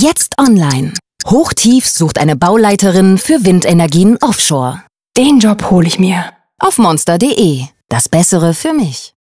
Jetzt online. Hochtief sucht eine Bauleiterin für Windenergien offshore. Den Job hole ich mir. Auf monster.de. Das Bessere für mich.